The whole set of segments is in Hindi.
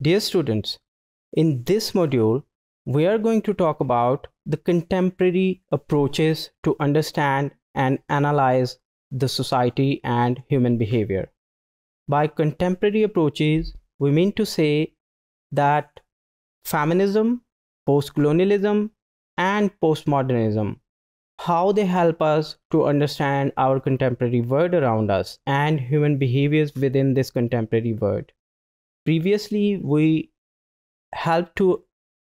Dear students, in this module, we are going to talk about the contemporary approaches to understand and analyze the society and human behavior. By contemporary approaches, we mean to say that feminism, post-colonialism, and postmodernism, how they help us to understand our contemporary world around us and human behaviors within this contemporary world previously we helped to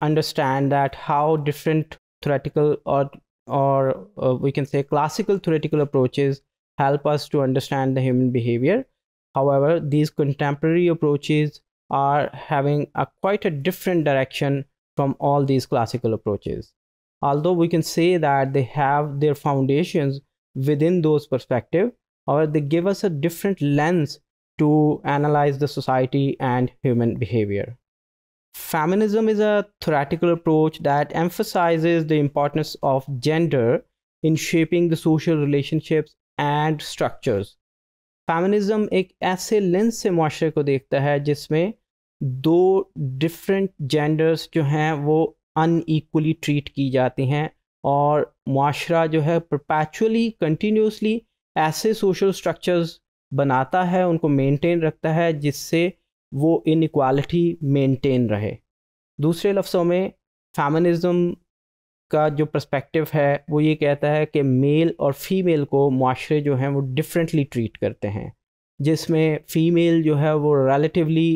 understand that how different theoretical or or uh, we can say classical theoretical approaches help us to understand the human behavior however these contemporary approaches are having a quite a different direction from all these classical approaches although we can say that they have their foundations within those perspective or they give us a different lens to analyze the society and human behavior. Feminism is a theoretical approach that emphasizes the importance of gender in shaping the social relationships and structures. Feminism एक ऐसे लेंस से मुआरे को देखता है जिसमें दो डिफरेंट जेंडर्स जो हैं वो अनईक्वली ट्रीट की जाती हैं और माशरा जो है परपैचुअली कंटिन्यूसली ऐसे सोशल स्ट्रक्चर्स बनाता है उनको मेंटेन रखता है जिससे वो इनक्वालिटी मेंटेन रहे दूसरे लफ्ज़ों में फैमनिज़म का जो पर्सपेक्टिव है वो ये कहता है कि मेल और फीमेल को माशरे जो हैं वो डिफरेंटली ट्रीट करते हैं जिसमें फ़ीमेल जो है वो रेलिटिवली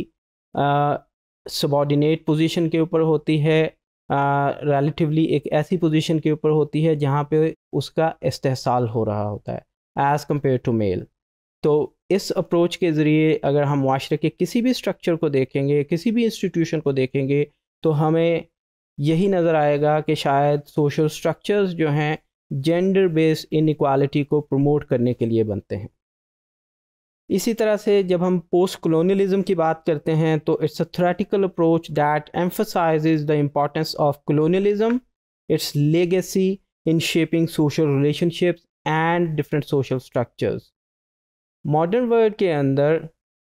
सबॉर्डिनेट पोजीशन के ऊपर होती है रिलेटिवली एक ऐसी पोजीशन के ऊपर होती है जहाँ पे उसका इस्तेसाल हो रहा होता है एज़ कम्पेयर टू मेल तो इस अप्रोच के ज़रिए अगर हम माशरे के किसी भी स्ट्रक्चर को देखेंगे किसी भी इंस्टीट्यूशन को देखेंगे तो हमें यही नज़र आएगा कि शायद सोशल स्ट्रक्चर्स जो हैं जेंडर बेस्ड इनक्वालिटी को प्रमोट करने के लिए बनते हैं इसी तरह से जब हम पोस्ट कलोनीलिज़म की बात करते हैं तो it's a theoretical approach that emphasizes the importance of colonialism its legacy in shaping social relationships and different social structures modern world के अंदर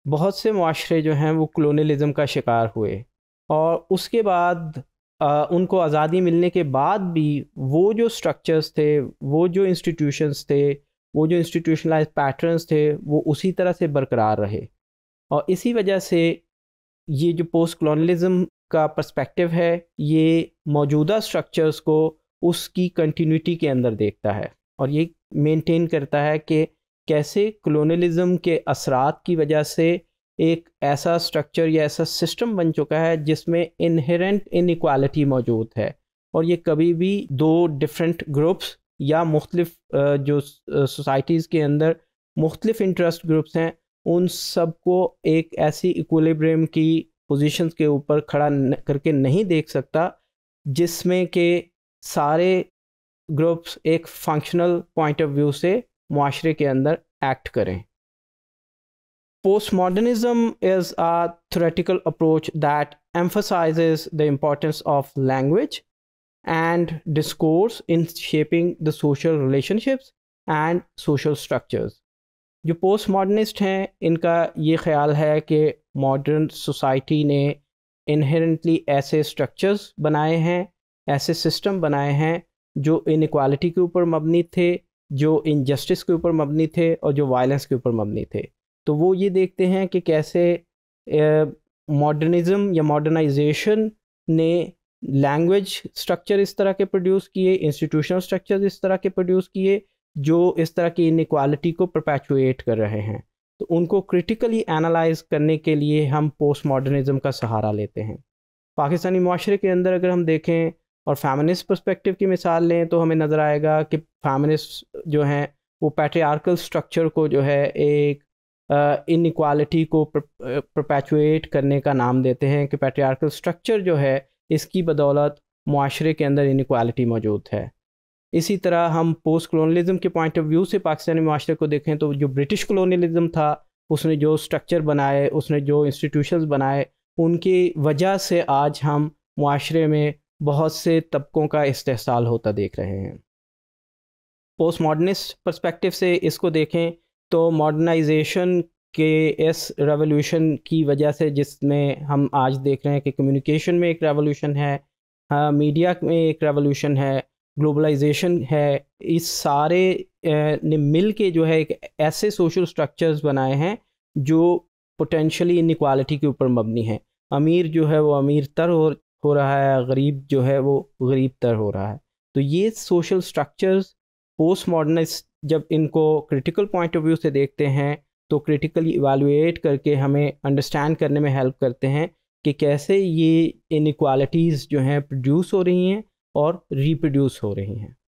बहुत से माशरे जो हैं वो कलोनलिज़म का शिकार हुए और उसके बाद आ, उनको आज़ादी मिलने के बाद भी वो जो स्ट्रक्चर्स थे वो जो इंस्टीट्यूशंस थे वो जो इंस्टीट्यूशनलाइज पैटर्न्स थे वो उसी तरह से बरकरार रहे और इसी वजह से ये जो पोस्ट कलोनलिज़म का पर्सपेक्टिव है ये मौजूदा स्ट्रक्चर्स को उसकी कंटिन्यूटी के अंदर देखता है और ये मेंटेन करता है कि कैसे कलोनलिज़म के असरात की वजह से एक ऐसा स्ट्रक्चर या ऐसा सिस्टम बन चुका है जिसमें इनहेरेंट इनक्वालिटी मौजूद है और ये कभी भी दो डिफरेंट ग्रुप्स या मुख्तलिफ जो सोसाइटीज़ के अंदर मुख्तलिफ इंटरेस्ट ग्रुप्स हैं उन सबको एक ऐसी इक्विलिब्रियम की पोजीशंस के ऊपर खड़ा करके नहीं देख सकता जिसमें के सारे ग्रुप्स एक फंक्शनल पॉइंट ऑफ व्यू से माशरे के अंदर एक्ट करें post modernism is a theoretical approach that emphasizes the importance of language and discourse in shaping the social relationships and social structures जो पोस्ट मॉडर्निस्ट हैं इनका ये ख्याल है कि मॉडर्न सोसाइटी ने इनहेरेंटली ऐसे स्ट्रक्चर्स बनाए हैं ऐसे सिस्टम बनाए हैं जो इनक्वालिटी के ऊपर मबनी थे जो इनजस्टिस के ऊपर मबनी थे और जो वायलेंस के ऊपर मबनी थे तो वो ये देखते हैं कि कैसे मॉडर्निज़म या मॉडर्नाइजेशन ने लैंग्वेज स्ट्रक्चर इस तरह के प्रोड्यूस किए इंस्टीट्यूशनल स्ट्रक्चर इस तरह के प्रोड्यूस किए जो इस तरह की इनक्वालिटी को प्रपैचुएट कर रहे हैं तो उनको क्रिटिकली एनालाइज करने के लिए हम पोस्ट मॉडर्निज़म का सहारा लेते हैं पाकिस्तानी माशरे के अंदर अगर हम देखें और फैमिनिस्ट परस्पेक्टिव की मिसाल लें तो हमें नज़र आएगा कि फैमिनिस्ट जो हैं वो पैट्रियार्कल स्ट्रक्चर को जो है एक इन इक्वालिटी को प्रपैचुएट करने का नाम देते हैं कि पैट्रियार्कल स्ट्रक्चर जो है इसकी बदौलत माशरे के अंदर इन इक्वालिटी मौजूद है इसी तरह हम पोस्ट कलोनीज़म के पॉइंट ऑफ व्यू से पाकिस्तानी माशरे को देखें तो जो ब्रिटिश कलोनलिज्म था उसने जो स्ट्रक्चर बनाए उसने जो इंस्टीट्यूशंस बनाए उनकी वजह से आज हम माशरे में बहुत से तबकों का इस्तेसाल होता देख रहे हैं पोस्ट मॉडर्निस्ट परस्पेक्टिव से इसको देखें तो मॉडर्नाइजेशन के इस रेवोल्यूशन की वजह से जिसमें हम आज देख रहे हैं कि कम्युनिकेशन में एक रेवोल्यूशन है मीडिया हाँ, में एक रेवोल्यूशन है ग्लोबलाइजेशन है इस सारे ने मिल के जो है एक ऐसे सोशल स्ट्रक्चर्स बनाए हैं जो पोटेंशली इनक्वालिटी के ऊपर मबनी है अमीर जो है वो अमीर तर हो हो रहा है गरीब जो है वो गरीब तर हो रहा है तो ये सोशल स्ट्रक्चर्स पोस्ट मॉडर्निस्ट जब इनको क्रिटिकल पॉइंट ऑफ व्यू से देखते हैं तो क्रिटिकली इवालुएट करके हमें अंडरस्टैंड करने में हेल्प करते हैं कि कैसे ये इनक्वालिटीज़ जो हैं प्रोड्यूस हो रही हैं और रिप्रोड्यूस हो रही हैं